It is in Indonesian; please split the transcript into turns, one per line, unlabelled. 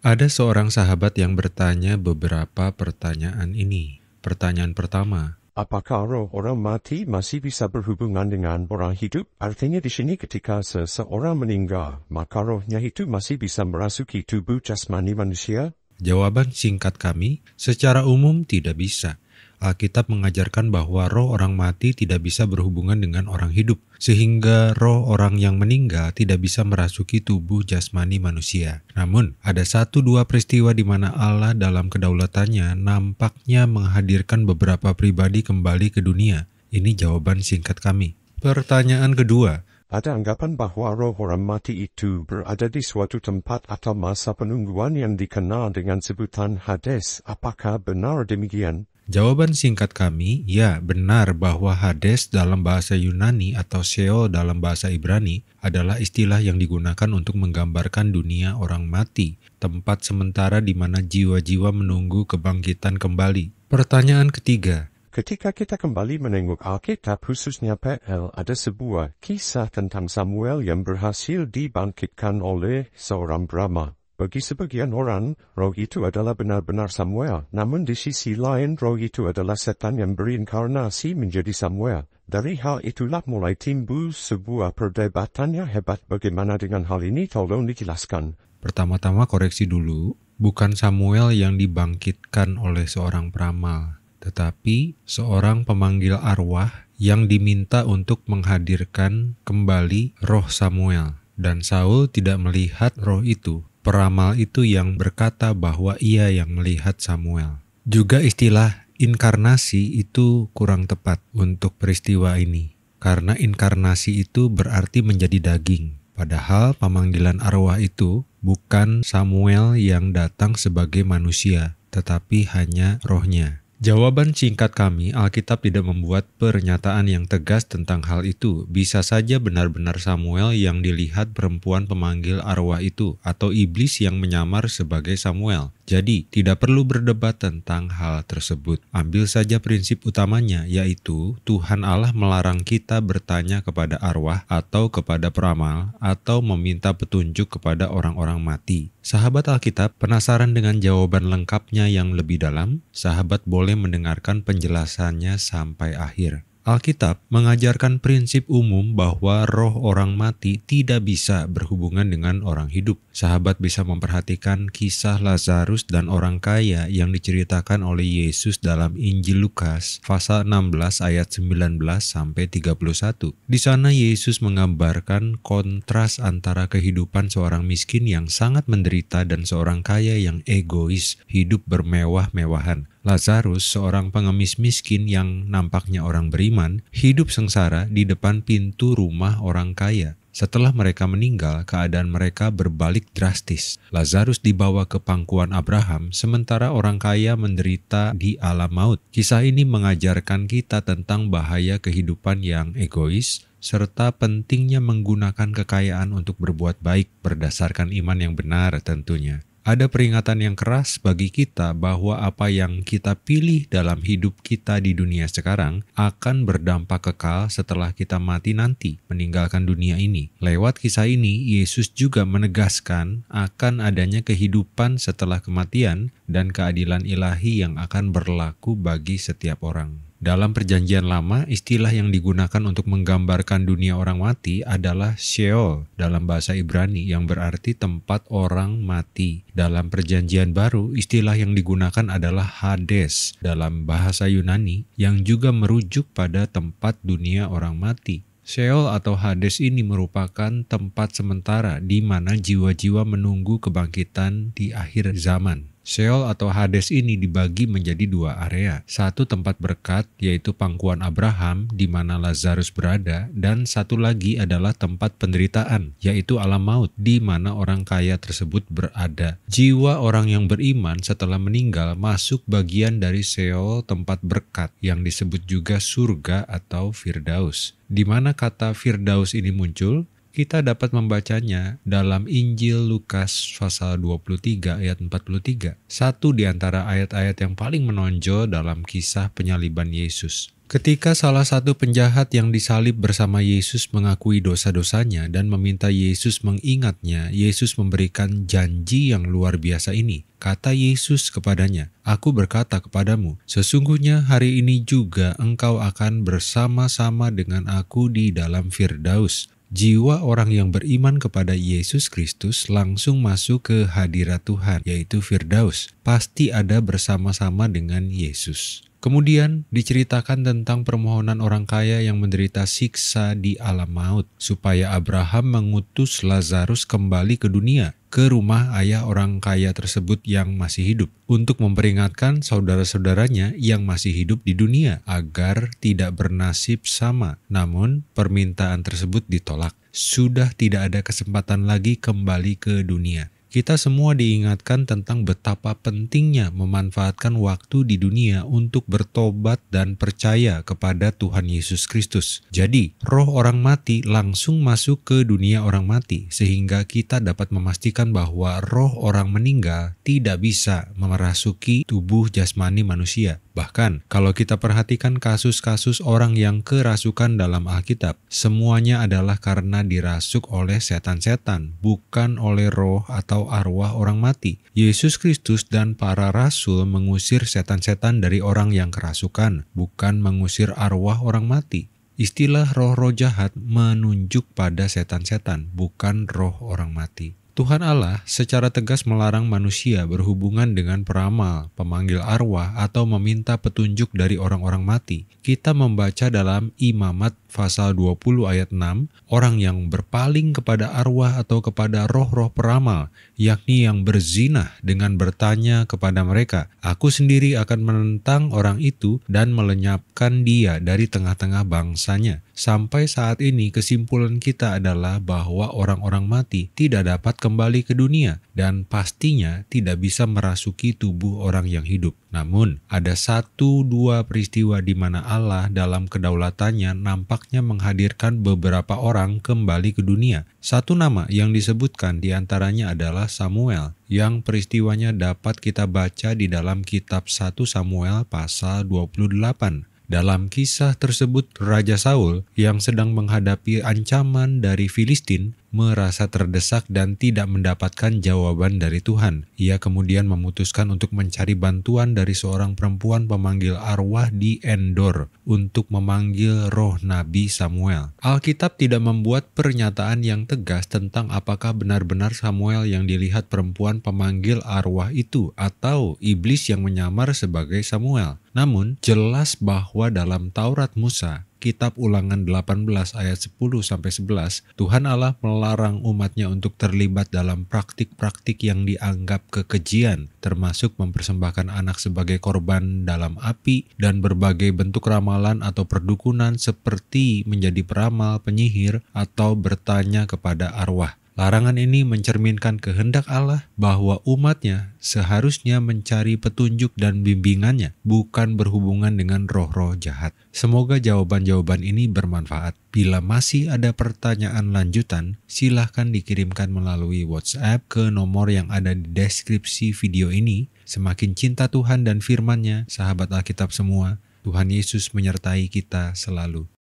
Ada seorang sahabat yang bertanya beberapa pertanyaan ini. Pertanyaan pertama,
Apakah roh orang mati masih bisa berhubungan dengan orang hidup? Artinya di sini ketika seseorang meninggal, maka rohnya itu masih bisa merasuki tubuh jasmani manusia?
Jawaban singkat kami, secara umum tidak bisa. Alkitab mengajarkan bahwa roh orang mati tidak bisa berhubungan dengan orang hidup, sehingga roh orang yang meninggal tidak bisa merasuki tubuh jasmani manusia. Namun, ada satu dua peristiwa di mana Allah dalam kedaulatannya nampaknya menghadirkan beberapa pribadi kembali ke dunia. Ini jawaban singkat kami.
Pertanyaan kedua, ada anggapan bahwa roh orang mati itu berada di suatu tempat atau masa penungguan yang dikenal dengan sebutan Hades. Apakah benar demikian?
Jawaban singkat kami, ya benar bahwa Hades dalam bahasa Yunani atau Sheol dalam bahasa Ibrani adalah istilah yang digunakan untuk menggambarkan dunia orang mati, tempat sementara di mana jiwa-jiwa menunggu kebangkitan kembali. Pertanyaan ketiga,
Ketika kita kembali menengok Alkitab khususnya PL ada sebuah kisah tentang Samuel yang berhasil dibangkitkan oleh seorang Brahma. Bagi sebagian orang, roh itu adalah benar-benar Samuel, namun di sisi lain roh itu adalah setan yang berinkarnasi menjadi Samuel. Dari hal itulah mulai timbul sebuah perdebatan yang hebat bagaimana dengan hal ini tolong dijelaskan.
Pertama-tama koreksi dulu, bukan Samuel yang dibangkitkan oleh seorang peramal, tetapi seorang pemanggil arwah yang diminta untuk menghadirkan kembali roh Samuel. Dan Saul tidak melihat roh itu, peramal itu yang berkata bahwa ia yang melihat Samuel. Juga istilah inkarnasi itu kurang tepat untuk peristiwa ini, karena inkarnasi itu berarti menjadi daging. Padahal pemanggilan arwah itu bukan Samuel yang datang sebagai manusia, tetapi hanya rohnya. Jawaban singkat kami, Alkitab tidak membuat pernyataan yang tegas tentang hal itu. Bisa saja benar-benar Samuel yang dilihat perempuan pemanggil arwah itu, atau iblis yang menyamar sebagai Samuel. Jadi, tidak perlu berdebat tentang hal tersebut. Ambil saja prinsip utamanya, yaitu Tuhan Allah melarang kita bertanya kepada arwah atau kepada peramal atau meminta petunjuk kepada orang-orang mati. Sahabat Alkitab, penasaran dengan jawaban lengkapnya yang lebih dalam? Sahabat boleh mendengarkan penjelasannya sampai akhir. Alkitab mengajarkan prinsip umum bahwa roh orang mati tidak bisa berhubungan dengan orang hidup. Sahabat bisa memperhatikan kisah Lazarus dan orang kaya yang diceritakan oleh Yesus dalam Injil Lukas pasal 16 ayat 19 sampai 31. Di sana Yesus menggambarkan kontras antara kehidupan seorang miskin yang sangat menderita dan seorang kaya yang egois, hidup bermewah-mewahan. Lazarus, seorang pengemis miskin yang nampaknya orang beriman, hidup sengsara di depan pintu rumah orang kaya. Setelah mereka meninggal, keadaan mereka berbalik drastis. Lazarus dibawa ke pangkuan Abraham, sementara orang kaya menderita di alam maut. Kisah ini mengajarkan kita tentang bahaya kehidupan yang egois, serta pentingnya menggunakan kekayaan untuk berbuat baik berdasarkan iman yang benar tentunya ada peringatan yang keras bagi kita bahwa apa yang kita pilih dalam hidup kita di dunia sekarang akan berdampak kekal setelah kita mati nanti, meninggalkan dunia ini. Lewat kisah ini, Yesus juga menegaskan akan adanya kehidupan setelah kematian dan keadilan ilahi yang akan berlaku bagi setiap orang. Dalam perjanjian lama, istilah yang digunakan untuk menggambarkan dunia orang mati adalah Sheol dalam bahasa Ibrani yang berarti tempat orang mati. Dalam perjanjian baru, istilah yang digunakan adalah Hades dalam bahasa Yunani yang juga merujuk pada tempat dunia orang mati. Sheol atau Hades ini merupakan tempat sementara di mana jiwa-jiwa menunggu kebangkitan di akhir zaman. Sheol atau Hades ini dibagi menjadi dua area. Satu tempat berkat, yaitu pangkuan Abraham di mana Lazarus berada, dan satu lagi adalah tempat penderitaan, yaitu alam maut di mana orang kaya tersebut berada. Jiwa orang yang beriman setelah meninggal masuk bagian dari Sheol tempat berkat yang disebut juga surga atau Firdaus. Di mana kata Firdaus ini muncul? kita dapat membacanya dalam Injil Lukas pasal 23 ayat 43. Satu di antara ayat-ayat yang paling menonjol dalam kisah penyaliban Yesus. Ketika salah satu penjahat yang disalib bersama Yesus mengakui dosa-dosanya dan meminta Yesus mengingatnya, Yesus memberikan janji yang luar biasa ini. Kata Yesus kepadanya, Aku berkata kepadamu, sesungguhnya hari ini juga engkau akan bersama-sama dengan aku di dalam Firdaus jiwa orang yang beriman kepada Yesus Kristus langsung masuk ke hadirat Tuhan, yaitu Firdaus. Pasti ada bersama-sama dengan Yesus. Kemudian diceritakan tentang permohonan orang kaya yang menderita siksa di alam maut, supaya Abraham mengutus Lazarus kembali ke dunia ke rumah ayah orang kaya tersebut yang masih hidup untuk memperingatkan saudara-saudaranya yang masih hidup di dunia agar tidak bernasib sama. Namun, permintaan tersebut ditolak. Sudah tidak ada kesempatan lagi kembali ke dunia kita semua diingatkan tentang betapa pentingnya memanfaatkan waktu di dunia untuk bertobat dan percaya kepada Tuhan Yesus Kristus. Jadi, roh orang mati langsung masuk ke dunia orang mati, sehingga kita dapat memastikan bahwa roh orang meninggal tidak bisa memerasuki tubuh jasmani manusia. Bahkan, kalau kita perhatikan kasus-kasus orang yang kerasukan dalam Alkitab, semuanya adalah karena dirasuk oleh setan-setan, bukan oleh roh atau arwah orang mati. Yesus Kristus dan para rasul mengusir setan-setan dari orang yang kerasukan, bukan mengusir arwah orang mati. Istilah roh-roh jahat menunjuk pada setan-setan, bukan roh orang mati. Tuhan Allah secara tegas melarang manusia berhubungan dengan peramal, pemanggil arwah, atau meminta petunjuk dari orang-orang mati. Kita membaca dalam Imamat pasal 20 ayat 6, orang yang berpaling kepada arwah atau kepada roh-roh peramal, yakni yang berzinah dengan bertanya kepada mereka, aku sendiri akan menentang orang itu dan melenyapkan dia dari tengah-tengah bangsanya. Sampai saat ini kesimpulan kita adalah bahwa orang-orang mati tidak dapat kembali ke dunia dan pastinya tidak bisa merasuki tubuh orang yang hidup. Namun, ada satu dua peristiwa di mana Allah dalam kedaulatannya nampak otaknya menghadirkan beberapa orang kembali ke dunia. Satu nama yang disebutkan diantaranya adalah Samuel, yang peristiwanya dapat kita baca di dalam kitab 1 Samuel pasal 28. Dalam kisah tersebut, Raja Saul yang sedang menghadapi ancaman dari Filistin merasa terdesak dan tidak mendapatkan jawaban dari Tuhan. Ia kemudian memutuskan untuk mencari bantuan dari seorang perempuan pemanggil arwah di Endor untuk memanggil roh Nabi Samuel. Alkitab tidak membuat pernyataan yang tegas tentang apakah benar-benar Samuel yang dilihat perempuan pemanggil arwah itu atau iblis yang menyamar sebagai Samuel. Namun, jelas bahwa dalam Taurat Musa, kitab ulangan 18 ayat 10 sampai 11, Tuhan Allah melarang umatnya untuk terlibat dalam praktik-praktik yang dianggap kekejian, termasuk mempersembahkan anak sebagai korban dalam api dan berbagai bentuk ramalan atau perdukunan seperti menjadi peramal, penyihir, atau bertanya kepada arwah. Larangan ini mencerminkan kehendak Allah bahwa umatnya seharusnya mencari petunjuk dan bimbingannya, bukan berhubungan dengan roh-roh jahat. Semoga jawaban-jawaban ini bermanfaat. Bila masih ada pertanyaan lanjutan, silahkan dikirimkan melalui WhatsApp ke nomor yang ada di deskripsi video ini. Semakin cinta Tuhan dan firman-Nya, sahabat Alkitab semua, Tuhan Yesus menyertai kita selalu.